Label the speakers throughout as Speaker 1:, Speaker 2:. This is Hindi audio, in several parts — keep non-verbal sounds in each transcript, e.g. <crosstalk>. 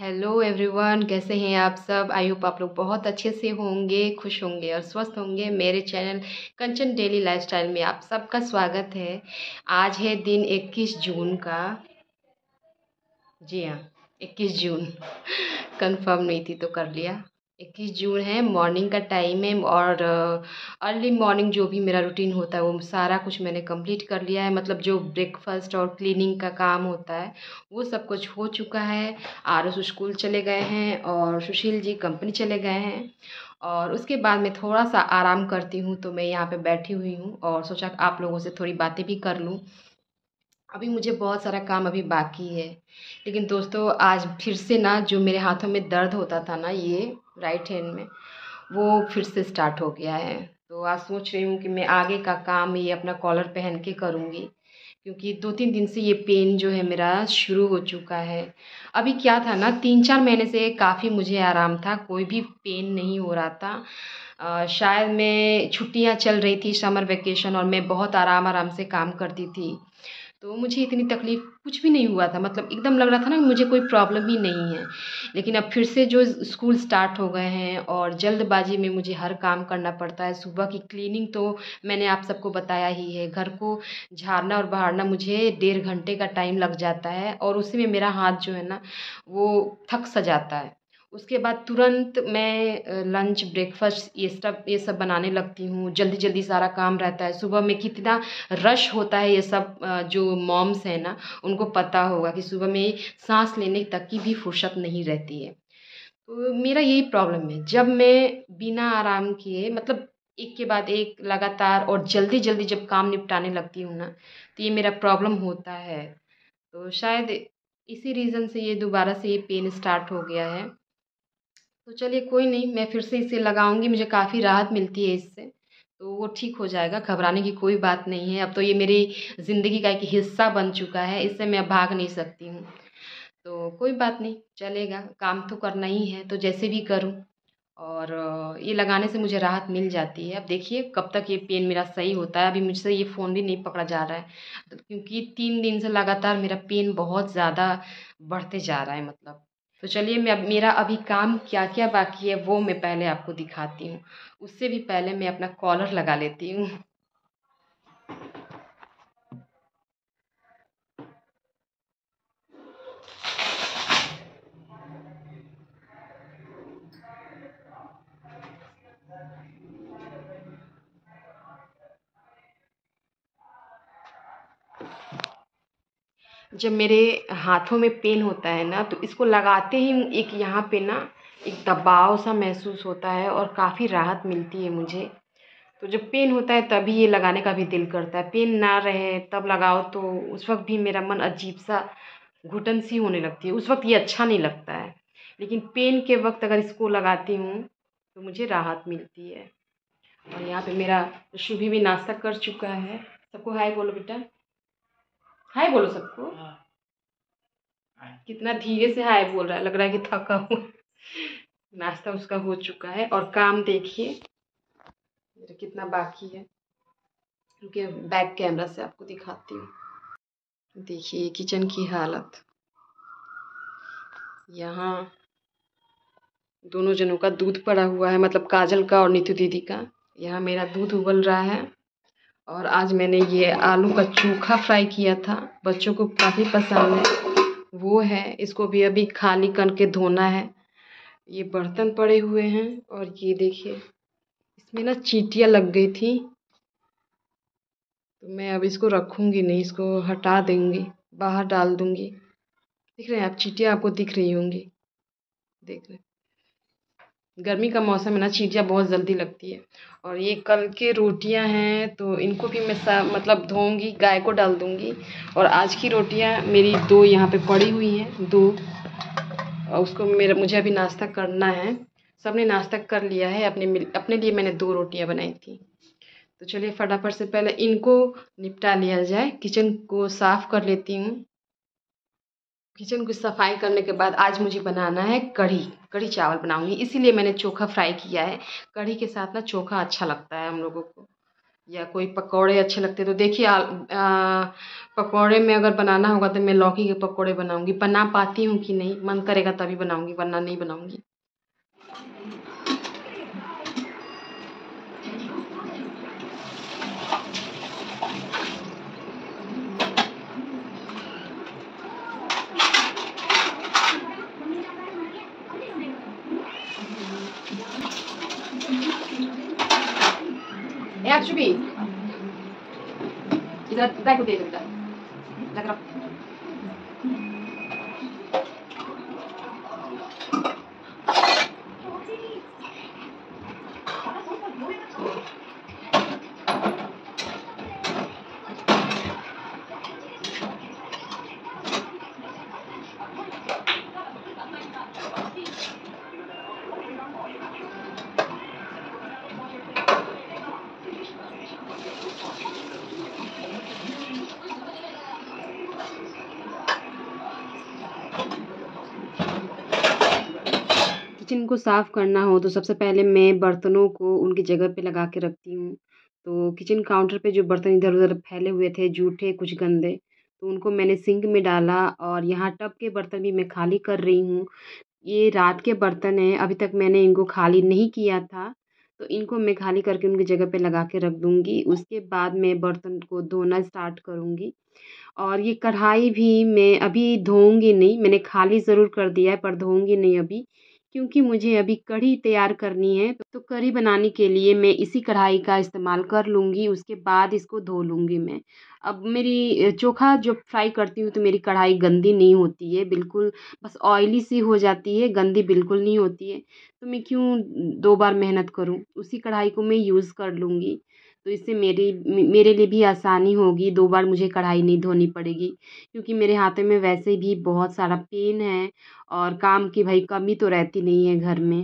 Speaker 1: हेलो एवरीवन कैसे हैं आप सब आई होप आप लोग बहुत अच्छे से होंगे खुश होंगे और स्वस्थ होंगे मेरे चैनल कंचन डेली लाइफस्टाइल में आप सबका स्वागत है आज है दिन 21 जून का जी हाँ 21 जून कंफर्म <laughs> नहीं थी तो कर लिया इक्कीस जून है मॉर्निंग का टाइम है और अर्ली मॉर्निंग जो भी मेरा रूटीन होता है वो सारा कुछ मैंने कंप्लीट कर लिया है मतलब जो ब्रेकफास्ट और क्लीनिंग का काम होता है वो सब कुछ हो चुका है आर स्कूल चले गए हैं और सुशील जी कंपनी चले गए हैं और उसके बाद मैं थोड़ा सा आराम करती हूँ तो मैं यहाँ पर बैठी हुई हूँ और सोचा आप लोगों से थोड़ी बातें भी कर लूँ अभी मुझे बहुत सारा काम अभी बाकी है लेकिन दोस्तों आज फिर से ना जो मेरे हाथों में दर्द होता था ना ये राइट हैंड में वो फिर से स्टार्ट हो गया है तो आज सोच रही हूँ कि मैं आगे का काम ये अपना कॉलर पहन के करूँगी क्योंकि दो तीन दिन से ये पेन जो है मेरा शुरू हो चुका है अभी क्या था ना तीन चार महीने से काफ़ी मुझे आराम था कोई भी पेन नहीं हो रहा था आ, शायद मैं छुट्टियाँ चल रही थी समर वेकेशन और मैं बहुत आराम आराम से काम करती थी तो मुझे इतनी तकलीफ़ कुछ भी नहीं हुआ था मतलब एकदम लग रहा था ना मुझे कोई प्रॉब्लम ही नहीं है लेकिन अब फिर से जो स्कूल स्टार्ट हो गए हैं और जल्दबाजी में मुझे हर काम करना पड़ता है सुबह की क्लीनिंग तो मैंने आप सबको बताया ही है घर को झाड़ना और बहारना मुझे डेढ़ घंटे का टाइम लग जाता है और उसी में मेरा हाथ जो है ना वो थक सा जाता है उसके बाद तुरंत मैं लंच ब्रेकफास्ट ये सब ये सब बनाने लगती हूँ जल्दी जल्दी सारा काम रहता है सुबह में कितना रश होता है ये सब जो मॉम्स हैं ना उनको पता होगा कि सुबह में सांस लेने तक की भी फुर्सत नहीं रहती है तो मेरा यही प्रॉब्लम है जब मैं बिना आराम किए मतलब एक के बाद एक लगातार और जल्दी जल्दी जब काम निपटाने लगती हूँ ना तो ये मेरा प्रॉब्लम होता है तो शायद इसी रीज़न से ये दोबारा से ये पेन स्टार्ट हो गया है तो चलिए कोई नहीं मैं फिर से इसे लगाऊंगी मुझे काफ़ी राहत मिलती है इससे तो वो ठीक हो जाएगा घबराने की कोई बात नहीं है अब तो ये मेरी ज़िंदगी का एक हिस्सा बन चुका है इससे मैं भाग नहीं सकती हूँ तो कोई बात नहीं चलेगा काम तो करना ही है तो जैसे भी करूँ और ये लगाने से मुझे राहत मिल जाती है अब देखिए कब तक ये पेन मेरा सही होता है अभी मुझसे ये फ़ोन भी नहीं पकड़ा जा रहा है तो क्योंकि तीन दिन से लगातार मेरा पेन बहुत ज़्यादा बढ़ते जा रहा है मतलब तो चलिए मैं अब मेरा अभी काम क्या क्या बाकी है वो मैं पहले आपको दिखाती हूँ उससे भी पहले मैं अपना कॉलर लगा लेती हूँ जब मेरे हाथों में पेन होता है ना तो इसको लगाते ही एक यहाँ पे ना एक दबाव सा महसूस होता है और काफ़ी राहत मिलती है मुझे तो जब पेन होता है तभी ये लगाने का भी दिल करता है पेन ना रहे तब लगाओ तो उस वक्त भी मेरा मन अजीब सा घुटन सी होने लगती है उस वक्त ये अच्छा नहीं लगता है लेकिन पेन के वक्त अगर इसको लगाती हूँ तो मुझे राहत मिलती है और यहाँ पे मेरा शुभी भी नाश्ता कर चुका है सबको हाय बोलो बेटा हाय बोलो सबको हाँ। कितना धीरे से हाय बोल रहा है लग रहा है कि थका हुआ नाश्ता उसका हो चुका है और काम देखिए मेरा कितना बाकी है क्योंकि बैक कैमरा से आपको दिखाती हूँ देखिए किचन की हालत यहाँ दोनों जनों का दूध पड़ा हुआ है मतलब काजल का और नीतू दीदी का यहाँ मेरा दूध उबल रहा है और आज मैंने ये आलू का चोखा फ्राई किया था बच्चों को काफ़ी पसंद है वो है इसको भी अभी खाली करके धोना है ये बर्तन पड़े हुए हैं और ये देखिए इसमें ना चीटियाँ लग गई थी तो मैं अब इसको रखूँगी नहीं इसको हटा देंगी बाहर डाल दूँगी दिख रहे हैं आप चीटियाँ आपको दिख रही होंगी देख रहे हैं गर्मी का मौसम है ना चीटियाँ बहुत जल्दी लगती है और ये कल के रोटियां हैं तो इनको भी मैं सा मतलब धोऊंगी गाय को डाल दूंगी और आज की रोटियां मेरी दो यहाँ पे पड़ी हुई हैं दो और उसको मेरा मुझे अभी नाश्ता करना है सब ने नाश्ता कर लिया है अपने अपने लिए मैंने दो रोटियाँ बनाई थी तो चलिए फटाफट से पहले इनको निपटा लिया जाए किचन को साफ़ कर लेती हूँ किचन की सफाई करने के बाद आज मुझे बनाना है कढ़ी कढ़ी चावल बनाऊंगी इसीलिए मैंने चोखा फ्राई किया है कढ़ी के साथ ना चोखा अच्छा लगता है हम लोगों को या कोई पकौड़े अच्छे लगते तो देखिए पकौड़े में अगर बनाना होगा तो मैं लौकी के पकौड़े बनाऊंगी बना पाती हूँ कि नहीं मन करेगा तभी बनाऊंगी वरना नहीं बनाऊंगी 110 이제 나 이거 내야 됩니다. 나 그럼 किचन को साफ़ करना हो तो सबसे पहले मैं बर्तनों को उनकी जगह पे लगा के रखती हूँ तो किचन काउंटर पे जो बर्तन इधर उधर फैले हुए थे जूठे कुछ गंदे तो उनको मैंने सिंक में डाला और यहाँ टब के बर्तन भी मैं खाली कर रही हूँ ये रात के बर्तन हैं अभी तक मैंने इनको खाली नहीं किया था तो इनको मैं खाली करके उनकी जगह पे लगा के रख दूँगी उसके बाद मैं बर्तन को धोना स्टार्ट करूँगी और ये कढ़ाई भी मैं अभी धोऊँगी नहीं मैंने खाली ज़रूर कर दिया है पर धोऊँगी नहीं अभी क्योंकि मुझे अभी कढ़ी तैयार करनी है तो कढ़ी बनाने के लिए मैं इसी कढ़ाई का इस्तेमाल कर लूँगी उसके बाद इसको धो लूँगी मैं अब मेरी चोखा जो फ्राई करती हूँ तो मेरी कढ़ाई गंदी नहीं होती है बिल्कुल बस ऑयली सी हो जाती है गंदी बिल्कुल नहीं होती है तो मैं क्यों दो बार मेहनत करूँ उसी कढ़ाई को मैं यूज़ कर लूँगी तो इससे मेरी मेरे लिए भी आसानी होगी दो बार मुझे कढ़ाई नहीं धोनी पड़ेगी क्योंकि मेरे हाथों में वैसे भी बहुत सारा पेन है और काम की भाई कमी तो रहती नहीं है घर में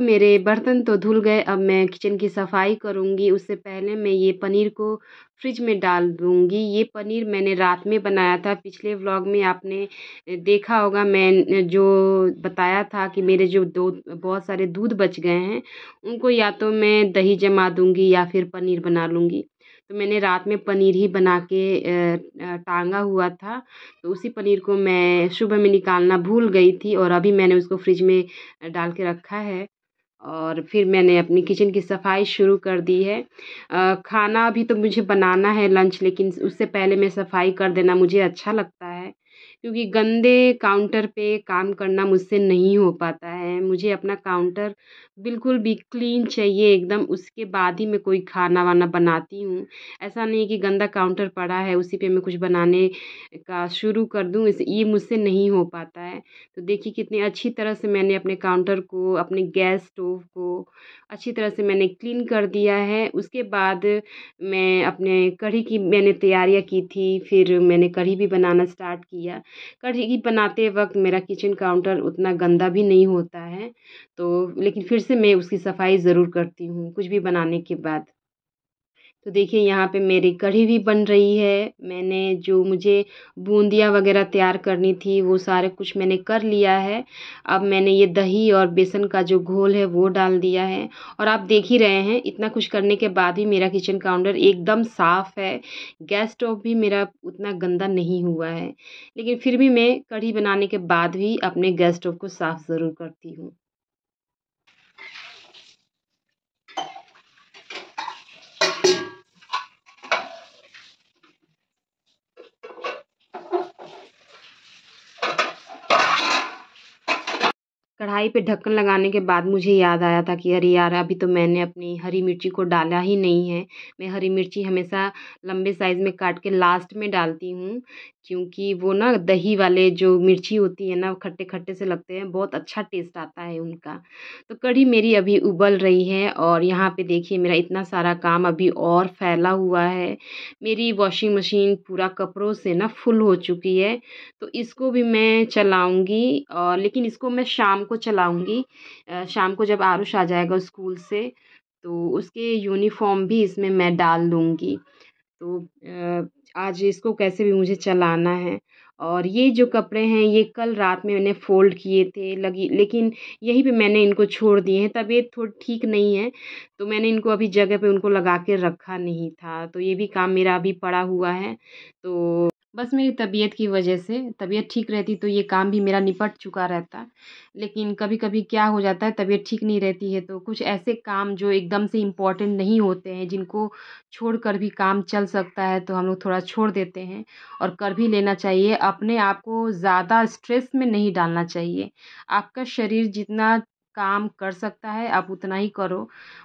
Speaker 1: मेरे बर्तन तो धुल गए अब मैं किचन की सफाई करूँगी उससे पहले मैं ये पनीर को फ्रिज में डाल दूँगी ये पनीर मैंने रात में बनाया था पिछले व्लॉग में आपने देखा होगा मैं जो बताया था कि मेरे जो दो बहुत सारे दूध बच गए हैं उनको या तो मैं दही जमा दूँगी या फिर पनीर बना लूँगी तो मैंने रात में पनीर ही बना के टांगा हुआ था तो उसी पनीर को मैं सुबह में निकालना भूल गई थी और अभी मैंने उसको फ्रिज में डाल के रखा है और फिर मैंने अपनी किचन की सफाई शुरू कर दी है खाना अभी तो मुझे बनाना है लंच लेकिन उससे पहले मैं सफाई कर देना मुझे अच्छा लगता है क्योंकि गंदे काउंटर पे काम करना मुझसे नहीं हो पाता है मुझे अपना काउंटर बिल्कुल भी क्लीन चाहिए एकदम उसके बाद ही मैं कोई खाना वाना बनाती हूँ ऐसा नहीं कि गंदा काउंटर पड़ा है उसी पे मैं कुछ बनाने का शुरू कर दूँ इस ये मुझसे नहीं हो पाता है तो देखिए कितनी अच्छी तरह से मैंने अपने काउंटर को अपने गैस स्टोव को अच्छी तरह से मैंने क्लीन कर दिया है उसके बाद मैं अपने कढ़ी की मैंने तैयारियाँ की थी फिर मैंने कढ़ी भी बनाना स्टार्ट किया कढ़ी बनाते वक्त मेरा किचन काउंटर उतना गंदा भी नहीं होता है तो लेकिन फिर से मैं उसकी सफ़ाई ज़रूर करती हूँ कुछ भी बनाने के बाद तो देखिए यहाँ पे मेरी कढ़ी भी बन रही है मैंने जो मुझे बूंदियाँ वगैरह तैयार करनी थी वो सारे कुछ मैंने कर लिया है अब मैंने ये दही और बेसन का जो घोल है वो डाल दिया है और आप देख ही रहे हैं इतना कुछ करने के बाद भी मेरा किचन काउंटर एकदम साफ़ है गैस स्टोव भी मेरा उतना गंदा नहीं हुआ है लेकिन फिर भी मैं कढ़ी बनाने के बाद भी अपने गैस स्टोव को साफ़ ज़रूर करती हूँ कढ़ाई पे ढक्कन लगाने के बाद मुझे याद आया था कि अरे यार अभी तो मैंने अपनी हरी मिर्ची को डाला ही नहीं है मैं हरी मिर्ची हमेशा लंबे साइज़ में काट के लास्ट में डालती हूँ क्योंकि वो ना दही वाले जो मिर्ची होती है ना खट्टे खट्टे से लगते हैं बहुत अच्छा टेस्ट आता है उनका तो कढ़ी मेरी अभी उबल रही है और यहाँ पे देखिए मेरा इतना सारा काम अभी और फैला हुआ है मेरी वॉशिंग मशीन पूरा कपड़ों से ना फुल हो चुकी है तो इसको भी मैं चलाऊँगी और लेकिन इसको मैं शाम को चलाऊँगी शाम को जब आरुष आ जाएगा स्कूल से तो उसके यूनिफॉर्म भी इसमें मैं डाल दूँगी तो आज इसको कैसे भी मुझे चलाना है और ये जो कपड़े हैं ये कल रात में मैंने फ़ोल्ड किए थे लगी लेकिन यहीं पे मैंने इनको छोड़ दिए हैं तबीयत थोड़ी ठीक नहीं है तो मैंने इनको अभी जगह पे उनको लगा के रखा नहीं था तो ये भी काम मेरा अभी पड़ा हुआ है तो बस मेरी तबीयत की वजह से तबीयत ठीक रहती तो ये काम भी मेरा निपट चुका रहता लेकिन कभी कभी क्या हो जाता है तबीयत ठीक नहीं रहती है तो कुछ ऐसे काम जो एकदम से इम्पॉर्टेंट नहीं होते हैं जिनको छोड़ कर भी काम चल सकता है तो हम लोग थोड़ा छोड़ देते हैं और कर भी लेना चाहिए अपने आप को ज़्यादा स्ट्रेस में नहीं डालना चाहिए आपका शरीर जितना काम कर सकता है आप उतना ही करो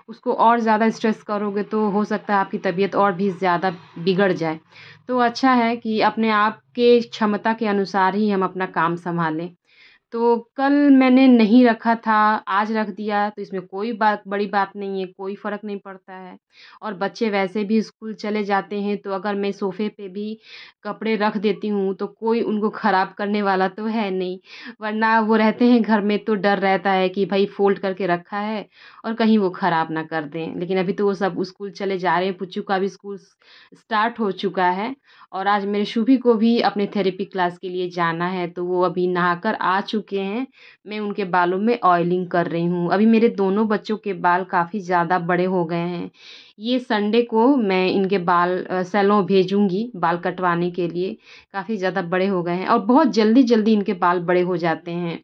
Speaker 1: उसको और ज़्यादा स्ट्रेस करोगे तो हो सकता है आपकी तबीयत और भी ज़्यादा बिगड़ जाए तो अच्छा है कि अपने आप के क्षमता के अनुसार ही हम अपना काम संभालें तो कल मैंने नहीं रखा था आज रख दिया तो इसमें कोई बात बड़ी बात नहीं है कोई फ़र्क नहीं पड़ता है और बच्चे वैसे भी स्कूल चले जाते हैं तो अगर मैं सोफ़े पे भी कपड़े रख देती हूँ तो कोई उनको ख़राब करने वाला तो है नहीं वरना वो रहते हैं घर में तो डर रहता है कि भाई फ़ोल्ड करके रखा है और कहीं वो ख़राब ना कर दें लेकिन अभी तो वो सब स्कूल चले जा रहे हैं पुच्चू का भी स्कूल स्टार्ट हो चुका है और आज मेरे शुभी को भी अपने थेरेपी क्लास के लिए जाना है तो वो अभी नहाकर आ चुके चुके हैं मैं उनके बालों में ऑयलिंग कर रही हूँ अभी मेरे दोनों बच्चों के बाल काफ़ी ज़्यादा बड़े हो गए हैं ये संडे को मैं इनके बाल सैलों भेजूँगी बाल कटवाने के लिए काफ़ी ज़्यादा बड़े हो गए हैं और बहुत जल्दी जल्दी इनके बाल बड़े हो जाते हैं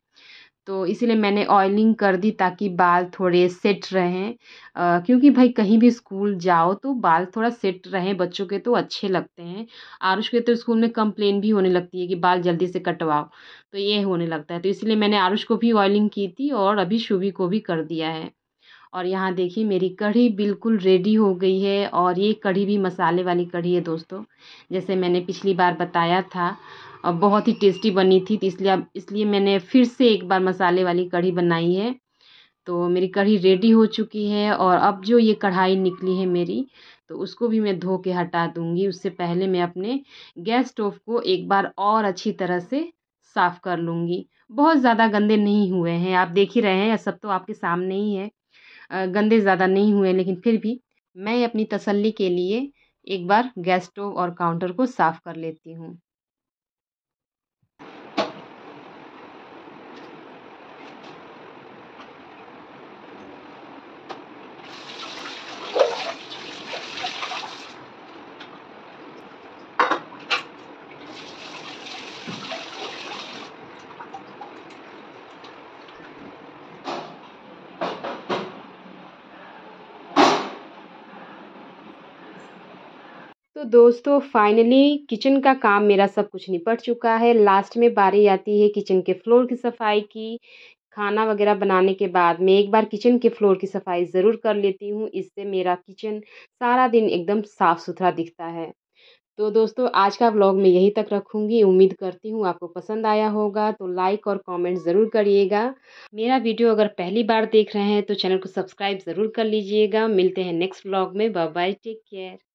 Speaker 1: तो इसीलिए मैंने ऑयलिंग कर दी ताकि बाल थोड़े सेट रहें क्योंकि भाई कहीं भी स्कूल जाओ तो बाल थोड़ा सेट रहें बच्चों के तो अच्छे लगते हैं आरुष के तो स्कूल में कंप्लेन भी होने लगती है कि बाल जल्दी से कटवाओ तो ये होने लगता है तो इसलिए मैंने आरुष को भी ऑयलिंग की थी और अभी शुभी को भी कर दिया है और यहाँ देखिए मेरी कढ़ी बिल्कुल रेडी हो गई है और ये कढ़ी भी मसाले वाली कढ़ी है दोस्तों जैसे मैंने पिछली बार बताया था और बहुत ही टेस्टी बनी थी तो इसलिए अब इसलिए मैंने फिर से एक बार मसाले वाली कढ़ी बनाई है तो मेरी कढ़ी रेडी हो चुकी है और अब जो ये कढ़ाई निकली है मेरी तो उसको भी मैं धो के हटा दूँगी उससे पहले मैं अपने गैस स्टोव को एक बार और अच्छी तरह से साफ़ कर लूँगी बहुत ज़्यादा गंदे नहीं हुए हैं आप देख ही रहे हैं सब तो आपके सामने ही है गंदे ज़्यादा नहीं हुए लेकिन फिर भी मैं अपनी तसल्ली के लिए एक बार गैस स्टोव और काउंटर को साफ़ कर लेती हूँ दोस्तों फाइनली किचन का काम मेरा सब कुछ निपट चुका है लास्ट में बारी आती है किचन के फ्लोर की सफाई की खाना वगैरह बनाने के बाद मैं एक बार किचन के फ्लोर की सफाई ज़रूर कर लेती हूँ इससे मेरा किचन सारा दिन एकदम साफ़ सुथरा दिखता है तो दोस्तों आज का ब्लॉग मैं यहीं तक रखूँगी उम्मीद करती हूँ आपको पसंद आया होगा तो लाइक और कमेंट ज़रूर करिएगा मेरा वीडियो अगर पहली बार देख रहे हैं तो चैनल को सब्सक्राइब ज़रूर कर लीजिएगा मिलते हैं नेक्स्ट ब्लॉग में बाय बाय टेक केयर